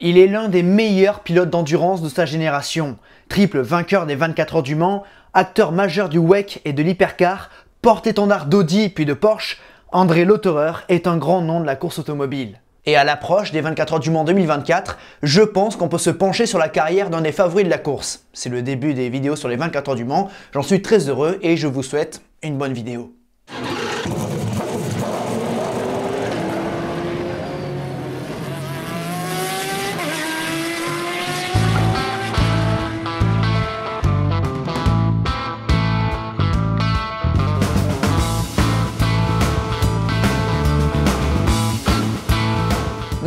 Il est l'un des meilleurs pilotes d'endurance de sa génération. Triple vainqueur des 24 heures du Mans, acteur majeur du WEC et de l'hypercar, porte-étendard d'Audi puis de Porsche, André Lotterer est un grand nom de la course automobile. Et à l'approche des 24 heures du Mans 2024, je pense qu'on peut se pencher sur la carrière d'un des favoris de la course. C'est le début des vidéos sur les 24 heures du Mans, j'en suis très heureux et je vous souhaite une bonne vidéo.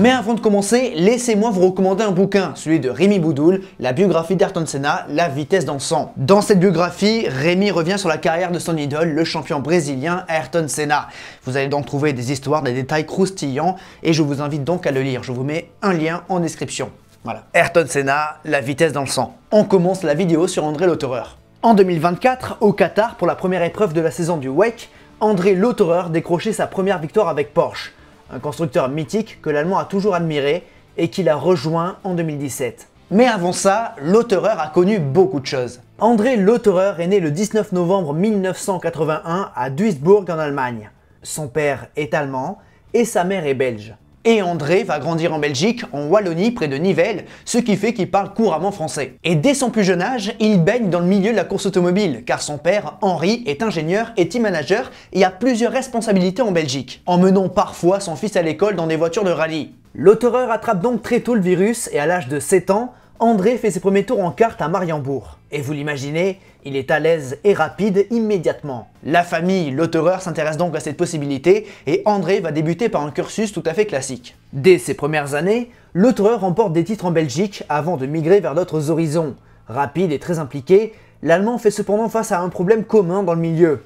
Mais avant de commencer, laissez-moi vous recommander un bouquin, celui de Rémi Boudoul, la biographie d'Ayrton Senna, La vitesse dans le sang. Dans cette biographie, Rémi revient sur la carrière de son idole, le champion brésilien Ayrton Senna. Vous allez donc trouver des histoires, des détails croustillants et je vous invite donc à le lire. Je vous mets un lien en description. Voilà. Ayrton Senna, la vitesse dans le sang. On commence la vidéo sur André Lotterer. En 2024, au Qatar, pour la première épreuve de la saison du WEC, André Lotterer décrochait sa première victoire avec Porsche un constructeur mythique que l'Allemand a toujours admiré et qu'il a rejoint en 2017. Mais avant ça, Lotterer a connu beaucoup de choses. André Lauterer est né le 19 novembre 1981 à Duisburg en Allemagne. Son père est allemand et sa mère est belge. Et André va grandir en Belgique, en Wallonie, près de Nivelles, ce qui fait qu'il parle couramment français. Et dès son plus jeune âge, il baigne dans le milieu de la course automobile, car son père, Henri, est ingénieur et team manager et a plusieurs responsabilités en Belgique, en menant parfois son fils à l'école dans des voitures de rallye. L'auteur attrape donc très tôt le virus et à l'âge de 7 ans, André fait ses premiers tours en carte à Mariembourg. Et vous l'imaginez, il est à l'aise et rapide immédiatement. La famille l'auteur s'intéresse donc à cette possibilité et André va débuter par un cursus tout à fait classique. Dès ses premières années, l'auteur remporte des titres en Belgique avant de migrer vers d'autres horizons. Rapide et très impliqué, l'Allemand fait cependant face à un problème commun dans le milieu.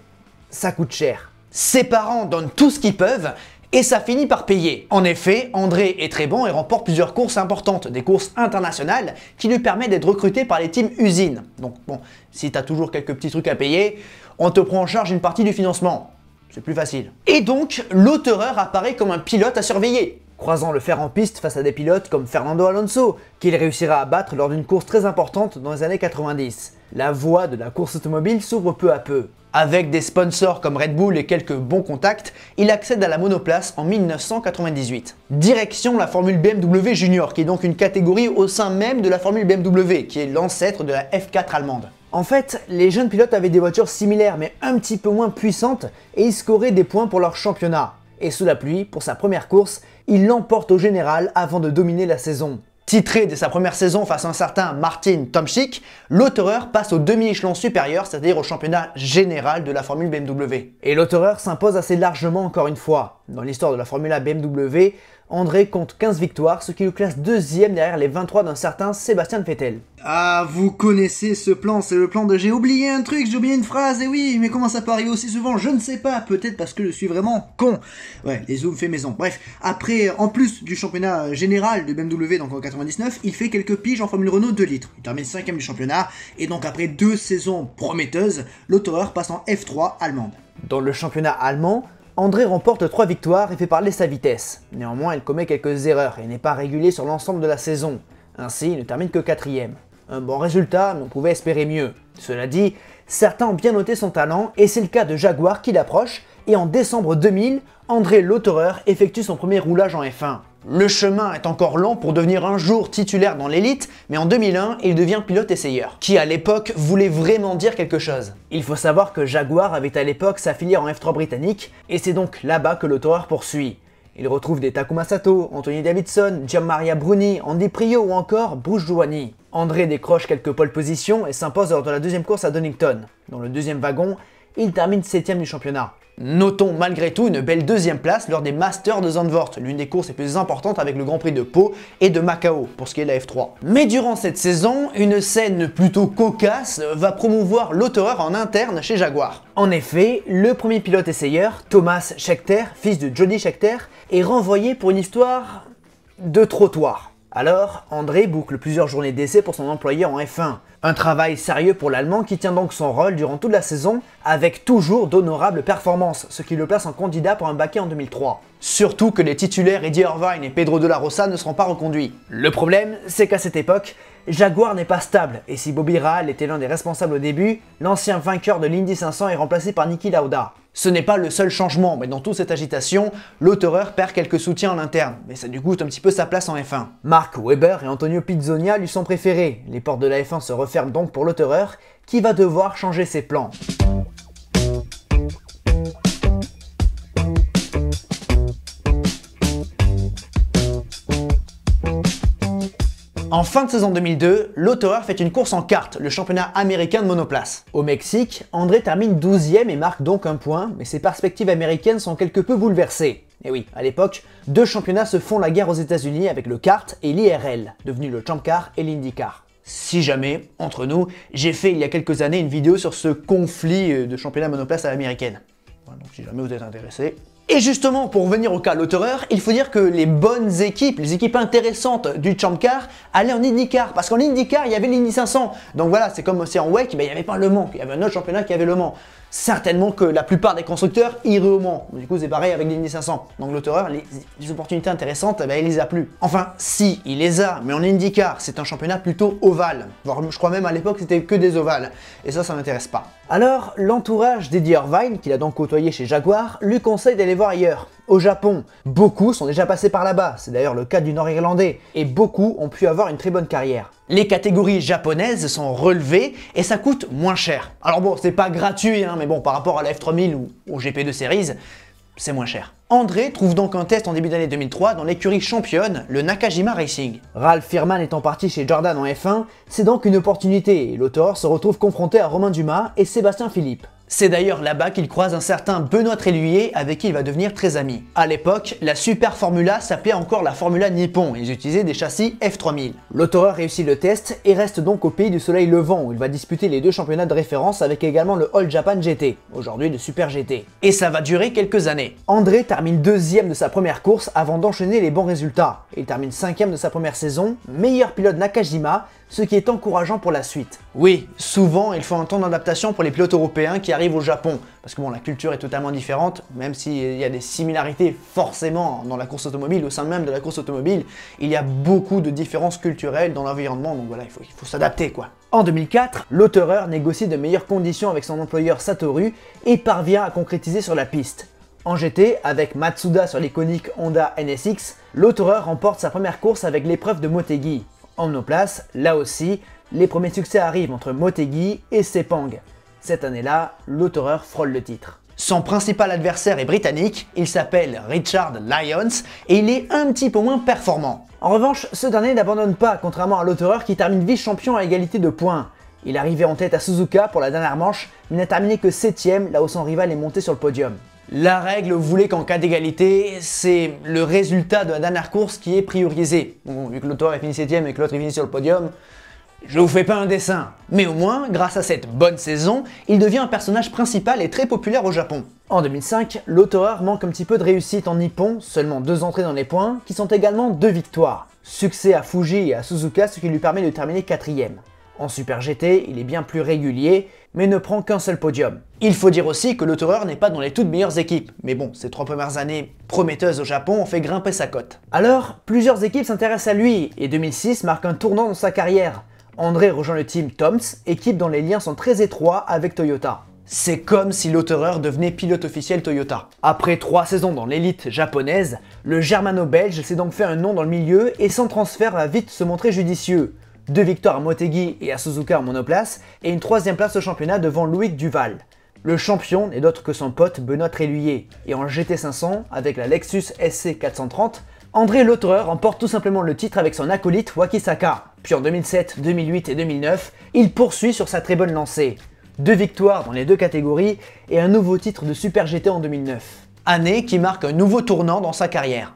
Ça coûte cher. Ses parents donnent tout ce qu'ils peuvent et ça finit par payer. En effet, André est très bon et remporte plusieurs courses importantes, des courses internationales, qui lui permettent d'être recruté par les teams usines. Donc bon, si t'as toujours quelques petits trucs à payer, on te prend en charge une partie du financement. C'est plus facile. Et donc, l'auteureur apparaît comme un pilote à surveiller, croisant le fer en piste face à des pilotes comme Fernando Alonso, qu'il réussira à battre lors d'une course très importante dans les années 90. La voie de la course automobile s'ouvre peu à peu. Avec des sponsors comme Red Bull et quelques bons contacts, il accède à la monoplace en 1998. Direction la Formule BMW Junior, qui est donc une catégorie au sein même de la Formule BMW, qui est l'ancêtre de la F4 allemande. En fait, les jeunes pilotes avaient des voitures similaires mais un petit peu moins puissantes et ils scoraient des points pour leur championnat. Et sous la pluie, pour sa première course, il l'emporte au général avant de dominer la saison. Titré de sa première saison face à un certain Martin Tomczyk, l'autoreur passe au demi-échelon supérieur, c'est-à-dire au championnat général de la Formule BMW. Et l'autoreur s'impose assez largement encore une fois. Dans l'histoire de la Formula BMW, André compte 15 victoires, ce qui le classe deuxième derrière les 23 d'un certain Sébastien Vettel. Ah, vous connaissez ce plan, c'est le plan de j'ai oublié un truc, j'ai oublié une phrase, et oui, mais comment ça peut arriver aussi souvent Je ne sais pas, peut-être parce que je suis vraiment con. Ouais, les zooms fait maison. Bref, après, en plus du championnat général de BMW, donc en 99, il fait quelques piges en Formule Renault 2 litres. Il termine 5 du championnat, et donc après deux saisons prometteuses, l'auteur passe en F3 allemande. Dans le championnat allemand, André remporte 3 victoires et fait parler sa vitesse. Néanmoins, elle commet quelques erreurs et n'est pas régulier sur l'ensemble de la saison. Ainsi, il ne termine que quatrième. Un bon résultat, mais on pouvait espérer mieux. Cela dit, certains ont bien noté son talent et c'est le cas de Jaguar qui l'approche et en décembre 2000, André Lautereur effectue son premier roulage en F1. Le chemin est encore long pour devenir un jour titulaire dans l'élite, mais en 2001, il devient pilote essayeur, qui à l'époque voulait vraiment dire quelque chose. Il faut savoir que Jaguar avait à l'époque sa filière en F3 britannique, et c'est donc là-bas que l'auteur poursuit. Il retrouve des Takuma Sato, Anthony Davidson, Gianmaria Bruni, Andy Prio ou encore Bruce Jouani. André décroche quelques pole positions et s'impose lors de la deuxième course à Donington. Dans le deuxième wagon, il termine 7 du championnat. Notons malgré tout une belle deuxième place lors des Masters de Zandvoort, l'une des courses les plus importantes avec le Grand Prix de Pau et de Macao pour ce qui est de la F3. Mais durant cette saison, une scène plutôt cocasse va promouvoir l'auteur en interne chez Jaguar. En effet, le premier pilote essayeur, Thomas Schechter, fils de Jody Schechter, est renvoyé pour une histoire de trottoir. Alors, André boucle plusieurs journées d'essai pour son employeur en F1. Un travail sérieux pour l'Allemand qui tient donc son rôle durant toute la saison avec toujours d'honorables performances, ce qui le place en candidat pour un baquet en 2003. Surtout que les titulaires Eddie Irvine et Pedro de la Rosa ne seront pas reconduits. Le problème, c'est qu'à cette époque, Jaguar n'est pas stable, et si Bobby Rahal était l'un des responsables au début, l'ancien vainqueur de l'Indy 500 est remplacé par Niki Lauda. Ce n'est pas le seul changement, mais dans toute cette agitation, l'autoreur perd quelques soutiens en interne, mais ça lui goûte un petit peu sa place en F1. Mark Weber et Antonio Pizzonia lui sont préférés. Les portes de la F1 se referment donc pour l'autoreur, qui va devoir changer ses plans. En fin de saison 2002, l'auteur fait une course en kart, le championnat américain de monoplace. Au Mexique, André termine 12e et marque donc un point, mais ses perspectives américaines sont quelque peu bouleversées. Et eh oui, à l'époque, deux championnats se font la guerre aux États-Unis avec le kart et l'IRL, devenu le Champ Car et l'IndyCar. Si jamais, entre nous, j'ai fait il y a quelques années une vidéo sur ce conflit euh, de championnat monoplace à l'américaine. Donc si jamais vous êtes intéressé, et justement, pour revenir au cas l'auteur, il faut dire que les bonnes équipes, les équipes intéressantes du Champ Car allaient en IndyCar. Parce qu'en IndyCar, il y avait l'Indy 500. Donc voilà, c'est comme c'est en WEC, il n'y avait pas le Mans. Il y avait un autre championnat qui avait le Mans certainement que la plupart des constructeurs iraient au Mans. Du coup, c'est pareil avec les 500. Donc l'auteur, les, opportunités intéressantes, eh ben, il les a plus. Enfin, si, il les a, mais en IndyCar, c'est un championnat plutôt ovale. Voire, je crois même à l'époque, c'était que des ovales. Et ça, ça m'intéresse pas. Alors, l'entourage d'Eddie Irvine, qu'il a donc côtoyé chez Jaguar, lui conseille d'aller voir ailleurs au Japon. Beaucoup sont déjà passés par là-bas, c'est d'ailleurs le cas du Nord-Irlandais, et beaucoup ont pu avoir une très bonne carrière. Les catégories japonaises sont relevées et ça coûte moins cher. Alors bon, c'est pas gratuit, hein, mais bon, par rapport à la F3000 ou au GP2 Series, c'est moins cher. André trouve donc un test en début d'année 2003 dans l'écurie championne, le Nakajima Racing. Ralph Firman étant parti chez Jordan en F1, c'est donc une opportunité et l'auteur se retrouve confronté à Romain Dumas et Sébastien Philippe. C'est d'ailleurs là-bas qu'il croise un certain Benoît Tréluyer avec qui il va devenir très ami. À l'époque, la Super Formula s'appelait encore la Formula Nippon, ils utilisaient des châssis F3000. L'autoreur réussit le test et reste donc au pays du soleil levant où il va disputer les deux championnats de référence avec également le All Japan GT, aujourd'hui le Super GT. Et ça va durer quelques années. André termine deuxième de sa première course avant d'enchaîner les bons résultats. Il termine cinquième de sa première saison, meilleur pilote Nakajima ce qui est encourageant pour la suite. Oui, souvent il faut un temps d'adaptation pour les pilotes européens qui arrivent au Japon, parce que bon, la culture est totalement différente, même s'il y a des similarités forcément dans la course automobile, au sein même de la course automobile, il y a beaucoup de différences culturelles dans l'environnement, donc voilà, il faut, il faut s'adapter quoi. En 2004, l'auteureur négocie de meilleures conditions avec son employeur Satoru et parvient à concrétiser sur la piste. En GT, avec Matsuda sur l'iconique Honda NSX, l'auteur remporte sa première course avec l'épreuve de Motegi. En monoplace, là aussi, les premiers succès arrivent entre Motegi et Sepang. Cette année-là, l'autoreur frôle le titre. Son principal adversaire est britannique, il s'appelle Richard Lyons et il est un petit peu moins performant. En revanche, ce dernier n'abandonne pas, contrairement à l'autoreur qui termine vice-champion à égalité de points. Il arrivait en tête à Suzuka pour la dernière manche, mais n'a terminé que 7ème là où son rival est monté sur le podium. La règle voulait qu'en cas d'égalité, c'est le résultat de la dernière course qui est priorisé. Bon, vu que l'auteur est fini 7 et que l'autre est fini sur le podium, je vous fais pas un dessin. Mais au moins, grâce à cette bonne saison, il devient un personnage principal et très populaire au Japon. En 2005, l'auteur manque un petit peu de réussite en Nippon, seulement deux entrées dans les points, qui sont également deux victoires. Succès à Fuji et à Suzuka, ce qui lui permet de terminer quatrième. En Super GT, il est bien plus régulier, mais ne prend qu'un seul podium. Il faut dire aussi que l'autoreur n'est pas dans les toutes meilleures équipes, mais bon, ses trois premières années prometteuses au Japon ont fait grimper sa cote. Alors, plusieurs équipes s'intéressent à lui, et 2006 marque un tournant dans sa carrière. André rejoint le team Toms, équipe dont les liens sont très étroits avec Toyota. C'est comme si l’auteur devenait pilote officiel Toyota. Après trois saisons dans l'élite japonaise, le germano-belge s'est donc fait un nom dans le milieu et son transfert va vite se montrer judicieux deux victoires à Motegi et à Suzuka en monoplace, et une troisième place au championnat devant Loïc Duval. Le champion n'est d'autre que son pote Benoît Tréluyer, et en GT500, avec la Lexus SC430, André Lautreur remporte tout simplement le titre avec son acolyte Wakisaka. Puis en 2007, 2008 et 2009, il poursuit sur sa très bonne lancée. Deux victoires dans les deux catégories et un nouveau titre de Super GT en 2009. Année qui marque un nouveau tournant dans sa carrière.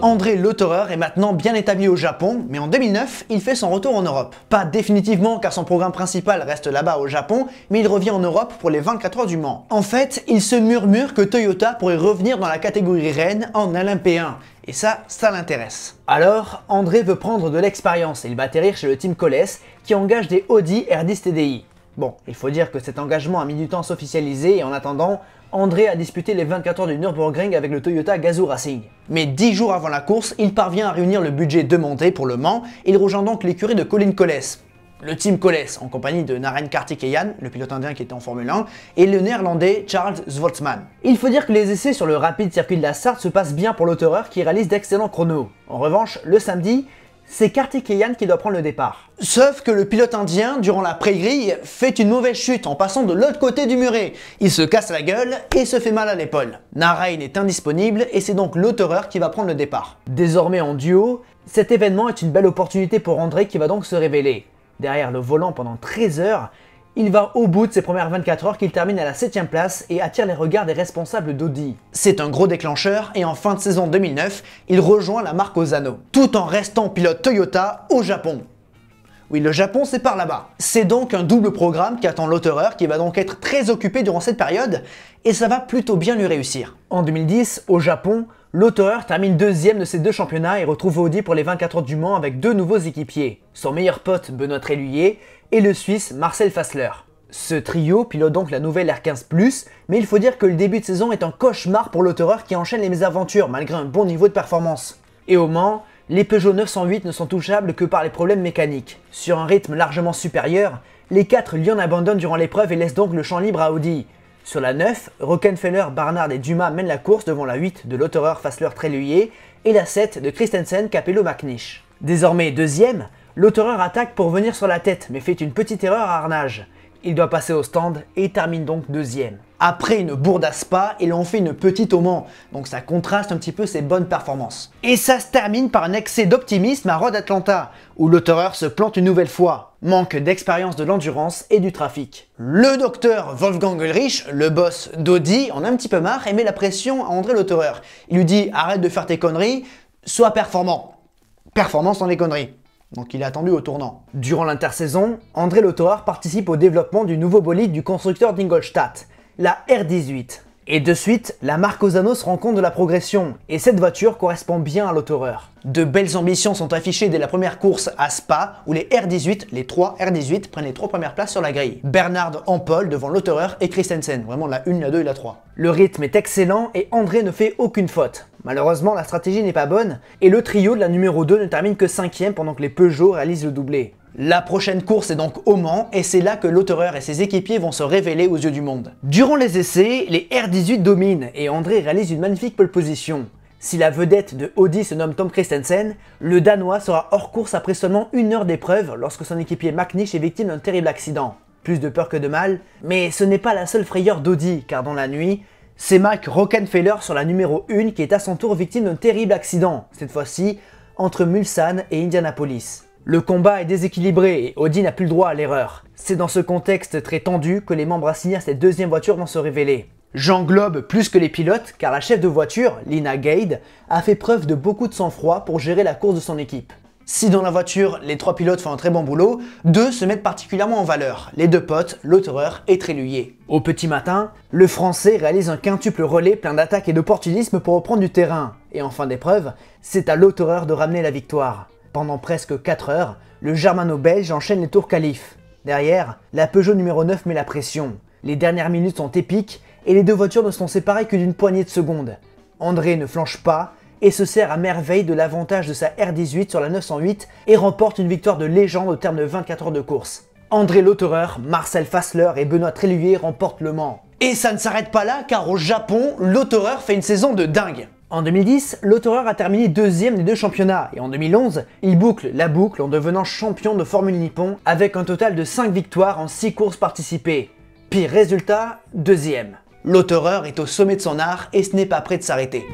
André Le est maintenant bien établi au Japon, mais en 2009, il fait son retour en Europe. Pas définitivement car son programme principal reste là-bas au Japon, mais il revient en Europe pour les 24 heures du Mans. En fait, il se murmure que Toyota pourrait revenir dans la catégorie reine en Olympéen, et ça, ça l'intéresse. Alors, André veut prendre de l'expérience et il va atterrir chez le team Coles qui engage des Audi R10 TDI. Bon, il faut dire que cet engagement a mis du temps s'officialiser et en attendant, André a disputé les 24 heures du Nürburgring avec le Toyota Gazoo Racing. Mais 10 jours avant la course, il parvient à réunir le budget demandé pour le Mans et il rejoint donc l'écurie de Colin Colles. Le team Colles, en compagnie de Naren Kartikeyan, le pilote indien qui était en Formule 1, et le néerlandais Charles Zwolsman. Il faut dire que les essais sur le rapide circuit de la Sarthe se passent bien pour l'auteur qui réalise d'excellents chronos. En revanche, le samedi, c'est Kartikeyan qui doit prendre le départ. Sauf que le pilote indien, durant la pré fait une mauvaise chute en passant de l'autre côté du muret. Il se casse la gueule et se fait mal à l'épaule. Narain est indisponible et c'est donc l'auteur qui va prendre le départ. Désormais en duo, cet événement est une belle opportunité pour André qui va donc se révéler. Derrière le volant pendant 13 heures, il va au bout de ses premières 24 heures qu'il termine à la 7ème place et attire les regards des responsables d'Audi. C'est un gros déclencheur et en fin de saison 2009, il rejoint la marque Osano, tout en restant pilote Toyota au Japon. Oui, le Japon, c'est par là-bas. C'est donc un double programme qui attend l'auteur qui va donc être très occupé durant cette période, et ça va plutôt bien lui réussir. En 2010, au Japon, l'auteur termine deuxième de ses deux championnats et retrouve Audi pour les 24 heures du Mans avec deux nouveaux équipiers. Son meilleur pote, Benoît Tréluyer, et le Suisse Marcel Fassler. Ce trio pilote donc la nouvelle R15 ⁇ mais il faut dire que le début de saison est un cauchemar pour l'autoreur qui enchaîne les mésaventures malgré un bon niveau de performance. Et au Mans, les Peugeot 908 ne sont touchables que par les problèmes mécaniques. Sur un rythme largement supérieur, les 4 Lyon abandonnent durant l'épreuve et laissent donc le champ libre à Audi. Sur la 9, Rockenfeller, Barnard et Dumas mènent la course devant la 8 de l'autoreur Fassler Tréluyer et la 7 de Christensen Capello McNish. Désormais deuxième, L'autoreur attaque pour venir sur la tête, mais fait une petite erreur à Arnage. Il doit passer au stand et termine donc deuxième. Après une bourde à Spa, il en fait une petite au donc ça contraste un petit peu ses bonnes performances. Et ça se termine par un excès d'optimisme à Road Atlanta, où l'autoreur se plante une nouvelle fois. Manque d'expérience de l'endurance et du trafic. Le docteur Wolfgang Ulrich, le boss d'Audi, en a un petit peu marre et met la pression à André l'autoreur. Il lui dit arrête de faire tes conneries, sois performant. Performance dans les conneries donc il est attendu au tournant. Durant l'intersaison, André Lothar participe au développement du nouveau bolide du constructeur d'Ingolstadt, la R18. Et de suite, la marque Osano se rend compte de la progression, et cette voiture correspond bien à l'autoreur. De belles ambitions sont affichées dès la première course à Spa, où les R18, les 3 R18, prennent les trois premières places sur la grille. Bernard Ampol devant l'autoreur et Christensen, vraiment la 1, la 2 et la 3. Le rythme est excellent et André ne fait aucune faute. Malheureusement, la stratégie n'est pas bonne, et le trio de la numéro 2 ne termine que 5 pendant que les Peugeot réalisent le doublé. La prochaine course est donc au Mans et c'est là que l'autoreur et ses équipiers vont se révéler aux yeux du monde. Durant les essais, les R18 dominent et André réalise une magnifique pole position. Si la vedette de Audi se nomme Tom Christensen, le Danois sera hors course après seulement une heure d'épreuve lorsque son équipier McNish est victime d'un terrible accident. Plus de peur que de mal, mais ce n'est pas la seule frayeur d'Audi, car dans la nuit, c'est Mac Rockenfeller sur la numéro 1 qui est à son tour victime d'un terrible accident, cette fois-ci entre Mulsanne et Indianapolis. Le combat est déséquilibré et Audi n'a plus le droit à l'erreur. C'est dans ce contexte très tendu que les membres assignés à cette deuxième voiture vont se révéler. J'englobe plus que les pilotes car la chef de voiture, Lina Gade, a fait preuve de beaucoup de sang-froid pour gérer la course de son équipe. Si dans la voiture, les trois pilotes font un très bon boulot, deux se mettent particulièrement en valeur, les deux potes, l'auteur et Tréluyer. Au petit matin, le français réalise un quintuple relais plein d'attaques et d'opportunisme pour reprendre du terrain. Et en fin d'épreuve, c'est à l'auteur de ramener la victoire. Pendant presque 4 heures, le germano-belge enchaîne les tours qualifs. Derrière, la Peugeot numéro 9 met la pression. Les dernières minutes sont épiques et les deux voitures ne sont séparées que d'une poignée de secondes. André ne flanche pas et se sert à merveille de l'avantage de sa R18 sur la 908 et remporte une victoire de légende au terme de 24 heures de course. André Lotterer, Marcel Fassler et Benoît Tréluyer remportent le Mans. Et ça ne s'arrête pas là car au Japon, Lotterer fait une saison de dingue. En 2010, l'auteur a terminé deuxième des deux championnats et en 2011, il boucle la boucle en devenant champion de Formule Nippon avec un total de 5 victoires en 6 courses participées. Pire résultat, deuxième. L'auteur est au sommet de son art et ce n'est pas prêt de s'arrêter.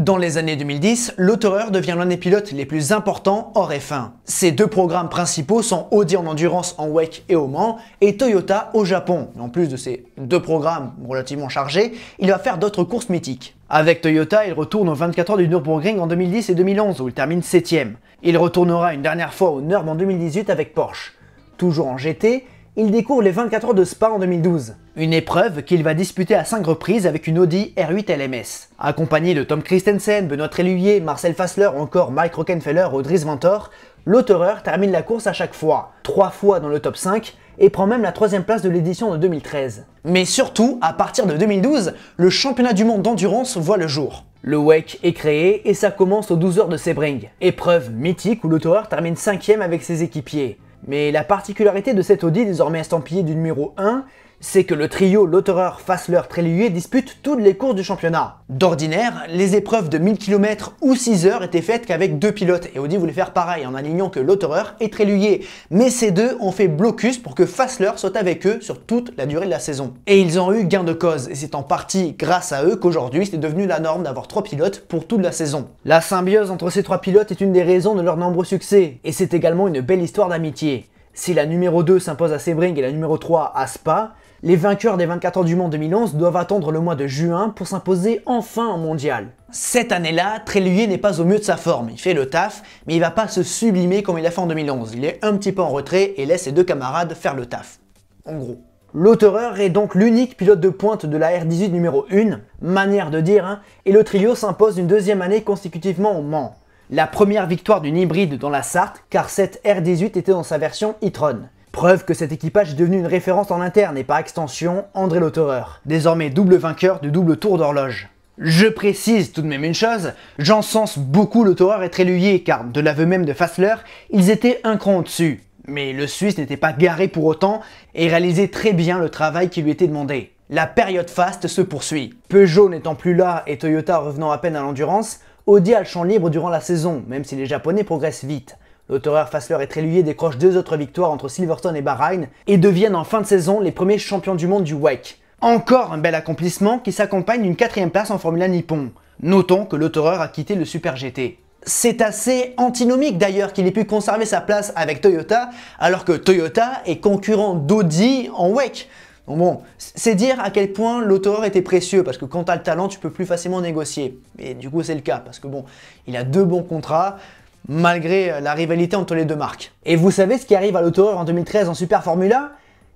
Dans les années 2010, l'auteur devient l'un des pilotes les plus importants hors F1. Ses deux programmes principaux sont Audi en endurance en WEC et au Mans et Toyota au Japon. En plus de ces deux programmes relativement chargés, il va faire d'autres courses mythiques. Avec Toyota, il retourne aux 24 heures du Nürburgring en 2010 et 2011 où il termine 7ème. Il retournera une dernière fois au Nürburgring en 2018 avec Porsche. Toujours en GT, il découvre les 24 heures de Spa en 2012. Une épreuve qu'il va disputer à 5 reprises avec une Audi R8 LMS. Accompagné de Tom Christensen, Benoît Tréluyer, Marcel Fassler encore Mike Rockenfeller ou Dries Ventor, l'autoreur termine la course à chaque fois, 3 fois dans le top 5 et prend même la troisième place de l'édition de 2013. Mais surtout, à partir de 2012, le championnat du monde d'endurance voit le jour. Le WEC est créé et ça commence aux 12 heures de Sebring, épreuve mythique où l’auteur termine 5ème avec ses équipiers. Mais la particularité de cet Audi, désormais estampillé du numéro 1, c'est que le trio Lotterer, Fassler, Tréluyer dispute toutes les courses du championnat. D'ordinaire, les épreuves de 1000 km ou 6 heures étaient faites qu'avec deux pilotes et Audi voulait faire pareil en alignant que Lotterer et Tréluyer, Mais ces deux ont fait blocus pour que Fassler soit avec eux sur toute la durée de la saison. Et ils ont eu gain de cause et c'est en partie grâce à eux qu'aujourd'hui c'est devenu la norme d'avoir trois pilotes pour toute la saison. La symbiose entre ces trois pilotes est une des raisons de leur nombreux succès et c'est également une belle histoire d'amitié. Si la numéro 2 s'impose à Sebring et la numéro 3 à Spa, les vainqueurs des 24 heures du Mans 2011 doivent attendre le mois de juin pour s'imposer enfin en mondial. Cette année-là, Tréluyer n'est pas au mieux de sa forme, il fait le taf, mais il va pas se sublimer comme il l'a fait en 2011. Il est un petit peu en retrait et laisse ses deux camarades faire le taf. En gros. L'auteur est donc l'unique pilote de pointe de la R18 numéro 1, manière de dire, hein, et le trio s'impose une deuxième année consécutivement au Mans. La première victoire d'une hybride dans la Sarthe, car cette R18 était dans sa version e-tron. Preuve que cet équipage est devenu une référence en interne et par extension, André Lotterer, désormais double vainqueur du double tour d'horloge. Je précise tout de même une chose, j'en sens beaucoup Lotterer être éluyé, car de l'aveu même de Fassler, ils étaient un cran au-dessus. Mais le Suisse n'était pas garé pour autant et réalisait très bien le travail qui lui était demandé. La période faste se poursuit. Peugeot n'étant plus là et Toyota revenant à peine à l'endurance, Audi a le champ libre durant la saison, même si les Japonais progressent vite. L'auteur Fassler et Tréluier décrochent deux autres victoires entre Silverstone et Bahrain et deviennent en fin de saison les premiers champions du monde du WEC. Encore un bel accomplissement qui s'accompagne d'une quatrième place en Formule 1 nippon. Notons que l'auteur a quitté le Super GT. C'est assez antinomique d'ailleurs qu'il ait pu conserver sa place avec Toyota alors que Toyota est concurrent d'Audi en WEC. Donc bon, c'est dire à quel point l'auteur était précieux, parce que quand t'as le talent, tu peux plus facilement négocier. Et du coup, c'est le cas, parce que bon, il a deux bons contrats, malgré euh, la rivalité entre les deux marques. Et vous savez ce qui arrive à l'auto en 2013 en Super Formula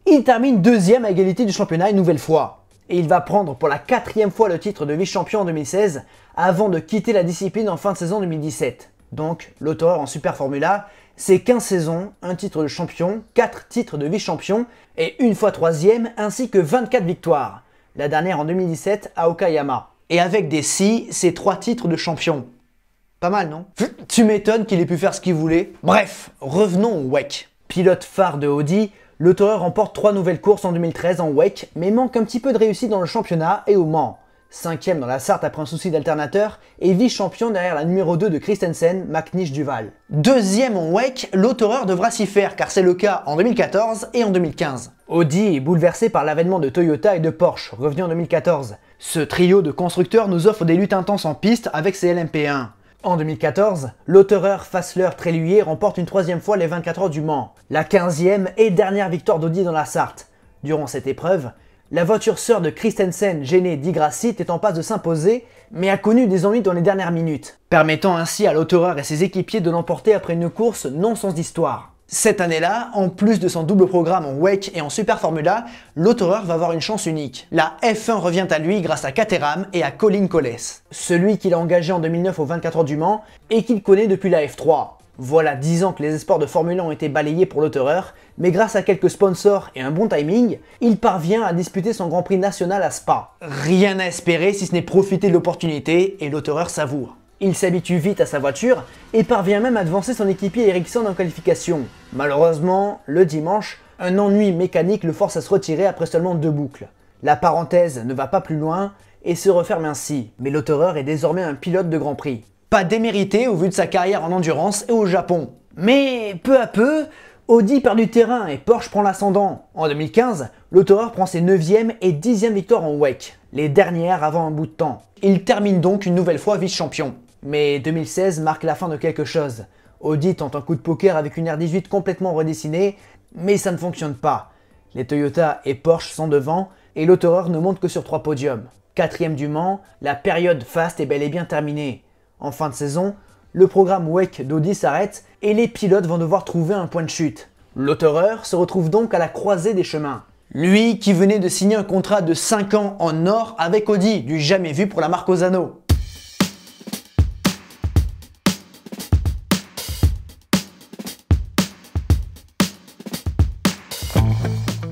Il termine deuxième à égalité du championnat une nouvelle fois. Et il va prendre pour la quatrième fois le titre de vice-champion en 2016 avant de quitter la discipline en fin de saison 2017. Donc l'auto en Super Formula, c'est 15 saisons, un titre de champion, 4 titres de vice-champion et une fois troisième ainsi que 24 victoires. La dernière en 2017 à Okayama. Et avec des si, c'est 3 titres de champion. Pas mal, non Tu m'étonnes qu'il ait pu faire ce qu'il voulait. Bref, revenons au WEC. Pilote phare de Audi, le remporte trois nouvelles courses en 2013 en WEC, mais manque un petit peu de réussite dans le championnat et au Mans. Cinquième dans la Sarthe après un souci d'alternateur et vice-champion derrière la numéro 2 de Christensen, McNish Duval. Deuxième en WEC, l'autoreur devra s'y faire car c'est le cas en 2014 et en 2015. Audi est bouleversé par l'avènement de Toyota et de Porsche, revenu en 2014. Ce trio de constructeurs nous offre des luttes intenses en piste avec ses LMP1. En 2014, l'auteur Fassler Tréluyer remporte une troisième fois les 24 heures du Mans, la quinzième et dernière victoire d'Audi dans la Sarthe. Durant cette épreuve, la voiture sœur de Christensen, gênée d'igracite, est en passe de s'imposer, mais a connu des ennuis dans les dernières minutes, permettant ainsi à l'auteureur et ses équipiers de l'emporter après une course non sans histoire. Cette année-là, en plus de son double programme en WEC et en Super Formula, l'autoreur va avoir une chance unique. La F1 revient à lui grâce à Caterham et à Colin Coles, celui qu'il a engagé en 2009 au 24 heures du Mans et qu'il connaît depuis la F3. Voilà 10 ans que les espoirs de Formula 1 ont été balayés pour l'autoreur, mais grâce à quelques sponsors et un bon timing, il parvient à disputer son Grand Prix national à Spa. Rien à espérer si ce n'est profiter de l'opportunité et l'autoreur savoure. Il s'habitue vite à sa voiture et parvient même à avancer son équipier Ericsson en qualification. Malheureusement, le dimanche, un ennui mécanique le force à se retirer après seulement deux boucles. La parenthèse ne va pas plus loin et se referme ainsi, mais l'autoreur est désormais un pilote de Grand Prix. Pas démérité au vu de sa carrière en endurance et au Japon. Mais peu à peu, Audi perd du terrain et Porsche prend l'ascendant. En 2015, l'autoreur prend ses 9e et 10e victoires en WEC, les dernières avant un bout de temps. Il termine donc une nouvelle fois vice-champion. Mais 2016 marque la fin de quelque chose. Audi tente un coup de poker avec une R18 complètement redessinée, mais ça ne fonctionne pas. Les Toyota et Porsche sont devant, et l'autoreur ne monte que sur trois podiums. Quatrième du Mans, la période faste est bel et bien terminée. En fin de saison, le programme WEC d'Audi s'arrête et les pilotes vont devoir trouver un point de chute. L'autoreur se retrouve donc à la croisée des chemins. Lui qui venait de signer un contrat de 5 ans en or avec Audi, du jamais vu pour la marque Osano.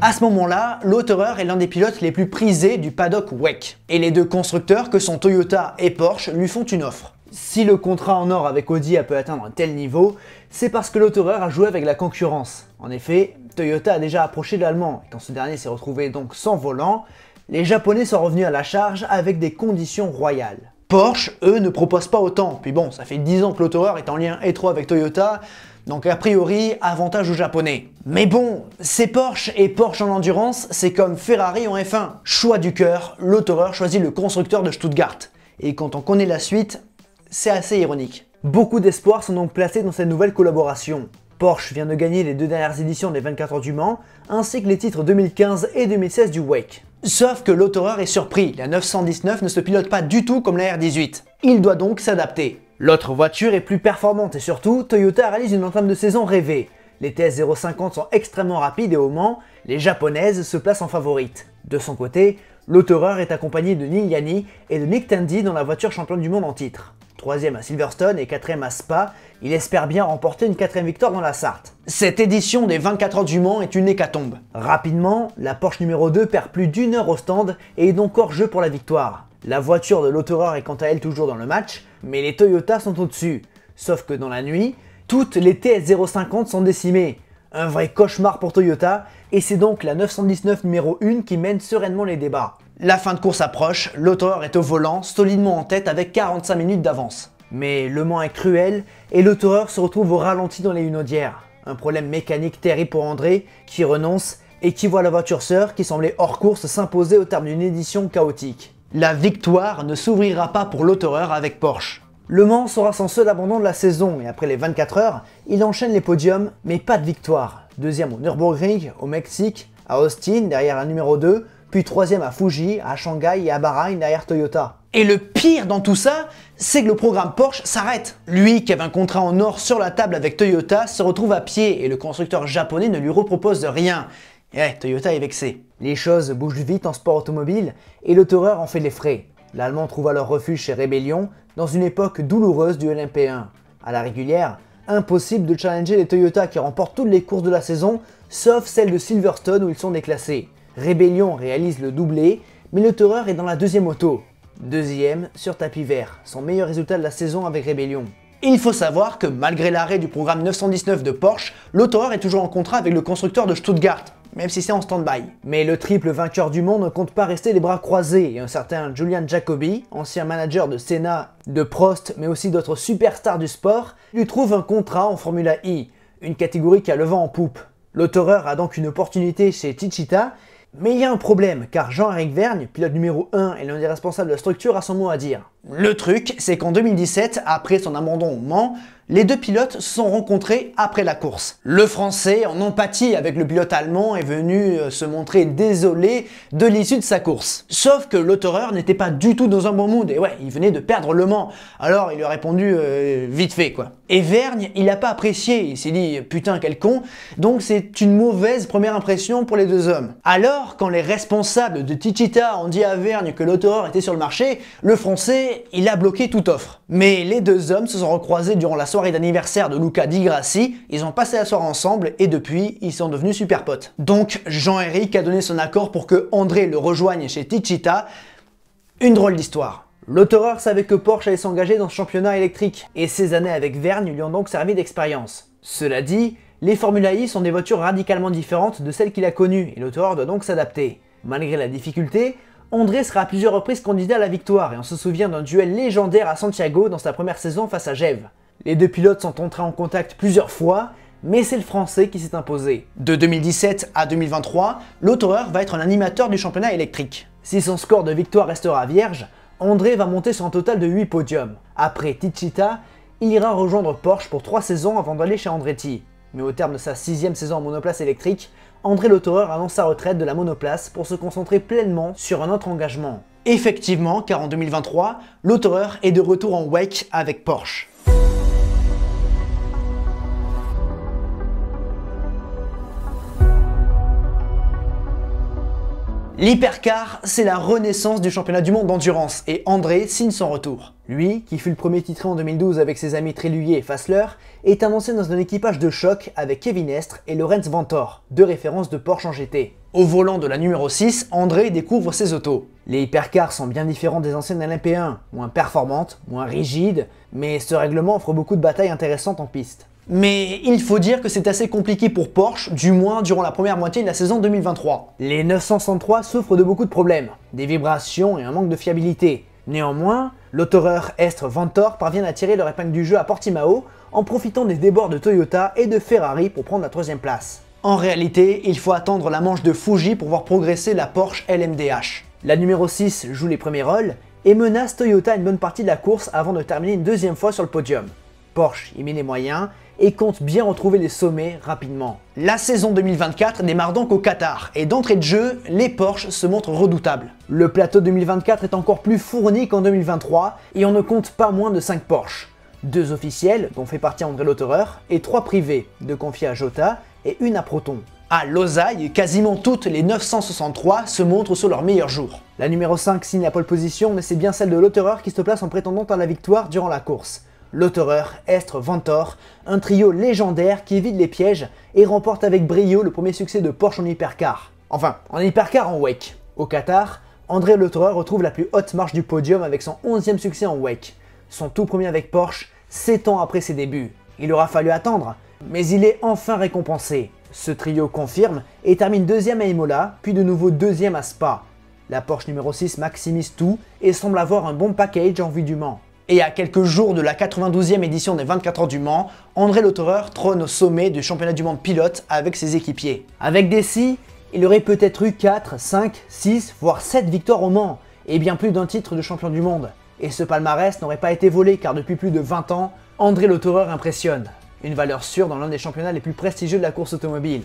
À ce moment-là, l'Autoreur est l'un des pilotes les plus prisés du paddock WEC. Et les deux constructeurs, que sont Toyota et Porsche, lui font une offre. Si le contrat en or avec Audi a pu atteindre un tel niveau, c'est parce que l'Autoreur a joué avec la concurrence. En effet, Toyota a déjà approché l'Allemand, quand ce dernier s'est retrouvé donc sans volant, les Japonais sont revenus à la charge avec des conditions royales. Porsche, eux, ne propose pas autant. Puis bon, ça fait 10 ans que l'Autoreur est en lien étroit avec Toyota, donc a priori, avantage aux japonais. Mais bon, c'est Porsche et Porsche en endurance, c'est comme Ferrari en F1. Choix du cœur, l'autoreur choisit le constructeur de Stuttgart. Et quand on connaît la suite, c'est assez ironique. Beaucoup d'espoirs sont donc placés dans cette nouvelle collaboration. Porsche vient de gagner les deux dernières éditions des 24 heures du Mans, ainsi que les titres 2015 et 2016 du Wake. Sauf que l'autoreur est surpris, la 919 ne se pilote pas du tout comme la R18. Il doit donc s'adapter. L'autre voiture est plus performante et surtout, Toyota réalise une entame de saison rêvée. Les TS050 sont extrêmement rapides et au Mans, les japonaises se placent en favorite. De son côté, l'autoreur est accompagné de Neil Yani et de Nick Tandy dans la voiture championne du monde en titre. Troisième à Silverstone et quatrième à Spa, il espère bien remporter une quatrième victoire dans la Sarthe. Cette édition des 24 heures du Mans est une hécatombe. Rapidement, la Porsche numéro 2 perd plus d'une heure au stand et est donc hors jeu pour la victoire. La voiture de l'autoreur est quant à elle toujours dans le match, mais les Toyota sont au-dessus. Sauf que dans la nuit, toutes les TS050 sont décimées. Un vrai cauchemar pour Toyota, et c'est donc la 919 numéro 1 qui mène sereinement les débats. La fin de course approche, l'autoreur est au volant, solidement en tête avec 45 minutes d'avance. Mais le moment est cruel, et l'autoreur se retrouve au ralenti dans les hunaudières. Un problème mécanique terrible pour André, qui renonce et qui voit la voiture sœur qui semblait hors course s'imposer au terme d'une édition chaotique. La victoire ne s'ouvrira pas pour l'auteur avec Porsche. Le Mans sera son seul abandon de la saison et après les 24 heures, il enchaîne les podiums, mais pas de victoire. Deuxième au Nürburgring, au Mexique, à Austin derrière la numéro 2, puis troisième à Fuji, à Shanghai et à Bahreïn derrière Toyota. Et le pire dans tout ça, c'est que le programme Porsche s'arrête. Lui, qui avait un contrat en or sur la table avec Toyota, se retrouve à pied et le constructeur japonais ne lui repropose rien. Eh, Toyota est vexé. Les choses bougent vite en sport automobile et le en fait les frais. L'Allemand trouve alors refuge chez Rebellion dans une époque douloureuse du LMP1. À la régulière, impossible de challenger les Toyota qui remportent toutes les courses de la saison, sauf celle de Silverstone où ils sont déclassés. Rebellion réalise le doublé, mais le est dans la deuxième auto. Deuxième sur tapis vert, son meilleur résultat de la saison avec Rebellion. Il faut savoir que malgré l'arrêt du programme 919 de Porsche, l'autoreur est toujours en contrat avec le constructeur de Stuttgart, même si c'est en stand-by. Mais le triple vainqueur du monde ne compte pas rester les bras croisés, et un certain Julian Jacobi, ancien manager de Senna, de Prost, mais aussi d'autres superstars du sport, lui trouve un contrat en Formula I, e. une catégorie qui a le vent en poupe. L'auteur a donc une opportunité chez Tichita. mais il y a un problème, car Jean-Éric Vergne, pilote numéro 1 et l'un des responsables de la structure, a son mot à dire. Le truc, c'est qu'en 2017, après son abandon au Mans, les deux pilotes se sont rencontrés après la course. Le français, en empathie avec le pilote allemand, est venu euh, se montrer désolé de l'issue de sa course. Sauf que l'auteur n'était pas du tout dans un bon mood, et ouais, il venait de perdre Le Mans. Alors il lui a répondu euh, vite fait quoi. Et Vergne, il n'a pas apprécié, il s'est dit putain quel con, donc c'est une mauvaise première impression pour les deux hommes. Alors quand les responsables de Tichita ont dit à Vergne que l'auteur était sur le marché, le français, il a bloqué toute offre. Mais les deux hommes se sont recroisés durant la soirée soirée d'anniversaire de Luca Di Grassi, ils ont passé la soirée ensemble et depuis, ils sont devenus super potes. Donc, Jean-Éric a donné son accord pour que André le rejoigne chez Tichita. Une drôle d'histoire. L'auteur savait que Porsche allait s'engager dans ce championnat électrique, et ses années avec Vergne lui ont donc servi d'expérience. Cela dit, les Formula I sont des voitures radicalement différentes de celles qu'il a connues, et l'auteur doit donc s'adapter. Malgré la difficulté, André sera à plusieurs reprises candidat à la victoire, et on se souvient d'un duel légendaire à Santiago dans sa première saison face à Gève. Les deux pilotes sont entrés en contact plusieurs fois, mais c'est le français qui s'est imposé. De 2017 à 2023, l'autoreur va être un animateur du championnat électrique. Si son score de victoire restera vierge, André va monter sur un total de 8 podiums. Après Tichita, il ira rejoindre Porsche pour 3 saisons avant d'aller chez Andretti. Mais au terme de sa sixième saison en monoplace électrique, André Lautoreur annonce sa retraite de la monoplace pour se concentrer pleinement sur un autre engagement. Effectivement, car en 2023, Lautoreur est de retour en WEC avec Porsche. L'hypercar, c'est la renaissance du championnat du monde d'endurance et André signe son retour. Lui, qui fut le premier titré en 2012 avec ses amis Tréluier et Fassler, est annoncé dans un équipage de choc avec Kevin Estre et Lorenz Ventor, deux références de Porsche en GT. Au volant de la numéro 6, André découvre ses autos. Les hypercars sont bien différents des anciennes LMP1, moins performantes, moins rigides, mais ce règlement offre beaucoup de batailles intéressantes en piste. Mais il faut dire que c'est assez compliqué pour Porsche, du moins durant la première moitié de la saison 2023. Les 963 souffrent de beaucoup de problèmes, des vibrations et un manque de fiabilité. Néanmoins, l'autoreur Estre Ventor parvient à tirer leur épingle du jeu à Portimao en profitant des débords de Toyota et de Ferrari pour prendre la troisième place. En réalité, il faut attendre la manche de Fuji pour voir progresser la Porsche LMDH. La numéro 6 joue les premiers rôles et menace Toyota une bonne partie de la course avant de terminer une deuxième fois sur le podium. Porsche y met les moyens et compte bien retrouver les sommets rapidement. La saison 2024 démarre donc au Qatar et d'entrée de jeu, les Porsche se montrent redoutables. Le plateau 2024 est encore plus fourni qu'en 2023 et on ne compte pas moins de 5 Porsche. Deux officiels, dont fait partie André Lotterer, et trois privés, deux confiés à Jota et une à Proton. À Losail, quasiment toutes les 963 se montrent sur leur meilleur jour. La numéro 5 signe la pole position, mais c'est bien celle de Lotterer qui se place en prétendant à la victoire durant la course l'autoreur Estre Ventor, un trio légendaire qui évite les pièges et remporte avec brio le premier succès de Porsche en hypercar. Enfin, en hypercar en WEC. Au Qatar, André Lauterer retrouve la plus haute marche du podium avec son 11e succès en WEC. son tout premier avec Porsche 7 ans après ses débuts. Il aura fallu attendre, mais il est enfin récompensé. Ce trio confirme et termine deuxième à Imola, puis de nouveau deuxième à Spa. La Porsche numéro 6 maximise tout et semble avoir un bon package en vue du Mans. Et à quelques jours de la 92e édition des 24 heures du Mans, André Lotterer trône au sommet du championnat du monde pilote avec ses équipiers. Avec Dessy, il aurait peut-être eu 4, 5, 6, voire 7 victoires au Mans, et bien plus d'un titre de champion du monde. Et ce palmarès n'aurait pas été volé car depuis plus de 20 ans, André Lotterer impressionne. Une valeur sûre dans l'un des championnats les plus prestigieux de la course automobile.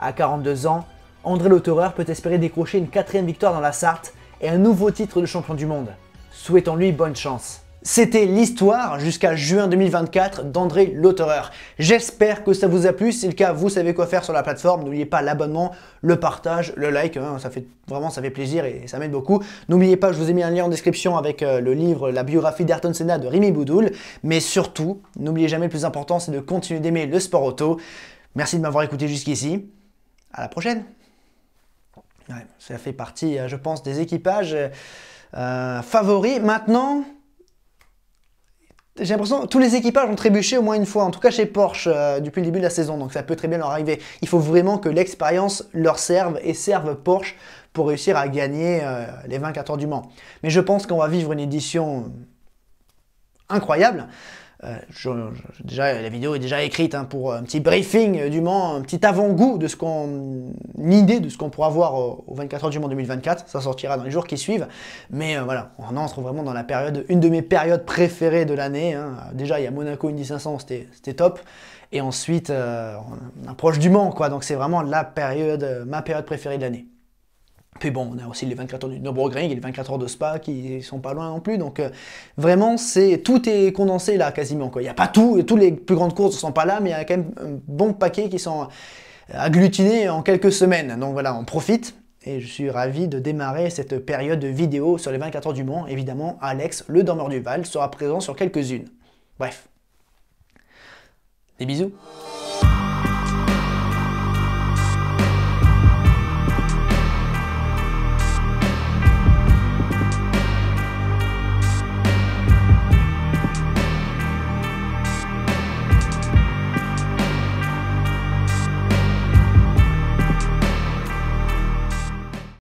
À 42 ans, André Lotterer peut espérer décrocher une quatrième victoire dans la Sarthe et un nouveau titre de champion du monde. Souhaitons-lui bonne chance. C'était l'histoire jusqu'à juin 2024 d'André Lautereur. J'espère que ça vous a plu. Si c'est le cas, vous savez quoi faire sur la plateforme. N'oubliez pas l'abonnement, le partage, le like. Hein. ça fait vraiment ça fait plaisir et ça m'aide beaucoup. N'oubliez pas, je vous ai mis un lien en description avec euh, le livre La biographie d'Ayrton Senna de Rémi Boudoul. Mais surtout, n'oubliez jamais le plus important, c'est de continuer d'aimer le sport auto. Merci de m'avoir écouté jusqu'ici. À la prochaine. ça fait partie, euh, je pense, des équipages euh, favoris. Maintenant j'ai l'impression que tous les équipages ont trébuché au moins une fois, en tout cas chez Porsche euh, depuis le début de la saison, donc ça peut très bien leur arriver. Il faut vraiment que l'expérience leur serve et serve Porsche pour réussir à gagner euh, les 24 heures du Mans. Mais je pense qu'on va vivre une édition incroyable. Euh, déjà, la vidéo est déjà écrite hein, pour un petit briefing du Mans, un petit avant-goût de ce qu'on, une idée de ce qu'on pourra voir au, 24 heures du Mans 2024. Ça sortira dans les jours qui suivent. Mais euh, voilà, on entre vraiment dans la période, une de mes périodes préférées de l'année. Hein. Déjà, il y a Monaco Indy 500, c'était top. Et ensuite, euh, on approche du Mans, quoi. Donc c'est vraiment la période, ma période préférée de l'année. Puis bon, on a aussi les 24 heures du Nürburgring et les 24 heures de Spa qui sont pas loin non plus. Donc euh, vraiment, c'est tout est condensé là quasiment. Il n'y a pas tout, toutes les plus grandes courses ne sont pas là, mais il y a quand même un bon paquet qui sont agglutinés en quelques semaines. Donc voilà, on profite. Et je suis ravi de démarrer cette période de vidéo sur les 24 heures du Mans. Évidemment, Alex, le dormeur du Val, sera présent sur quelques-unes. Bref. Des bisous.